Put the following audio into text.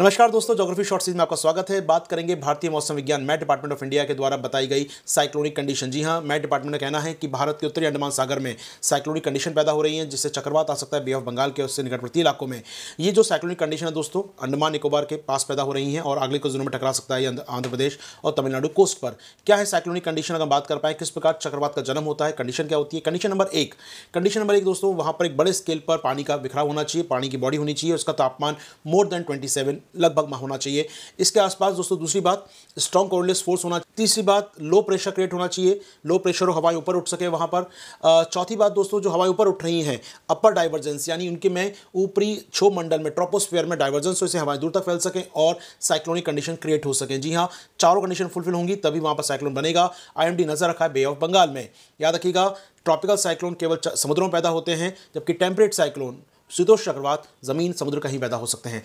नमस्कार दोस्तों geography short seize में आपका स्वागत है बात करेंगे भारतीय मौसम विज्ञान मैट डिपार्टमेंट ऑफ इंडिया के द्वारा बताई गई साइक्लोनिक कंडीशन जी हाँ मैट डिपार्टमेंट का कहना है कि भारत के उत्तरी अंडमान सागर में साइक्लोनिक कंडीशन पैदा हो रही है जिससे चक्रवात आ सकता है बे ऑफ बंगाल के उससे निकटवर्ती इलाकों में ये जो साइक्लोनिक कंडीशन है दोस्तों अंडमान निकोबार के पास पैदा हो रही है और अगले कुछ दिनों में टकरा सकता है आंध्र प्रदेश और तमिलनाडु कोस्ट पर क्या है साइक्लोनिक कंडीशन अगर बात कर पाए किस प्रकार चक्रवात का जन्म होता है कंडीशन क्या होती है कंडीशन नंबर एक कंडीशन नंबर एक दोस्तों वहाँ पर एक बड़े स्केल पर पानी का बिखराव होना चाहिए पानी की बॉडी होनी चाहिए उसका तापमान मोर देन ट्वेंटी लगभग होना चाहिए इसके आसपास दोस्तों दूसरी बात स्ट्रॉन्ग कोरलेस फोर्स होना तीसरी बात लो प्रेशर क्रिएट होना चाहिए लो प्रेशर और हवाएं ऊपर उठ सके वहाँ पर चौथी बात दोस्तों जो हवाएं ऊपर उठ रही हैं अपर डाइवर्जेंस यानी उनके में ऊपरी छो मंडल में ट्रोपोस्फेयर में डाइवर्जेंस हो इसे हवाएं दूर तक फैल सकें और साइक्लोनिक कंडीशन क्रिएट हो सकें जी हाँ चारों कंडीशन फुलफिल होंगी तभी वहाँ पर साइक्लोन बनेगा आई नजर रखा है बे ऑफ बंगाल में याद रखिएगा ट्रॉपिकल साइक्लोन केवल समुद्रों में पैदा होते हैं जबकि टेम्परेट साइक्लोन शीतोष चक्रवात जमीन समुद्र कहीं पैदा हो सकते हैं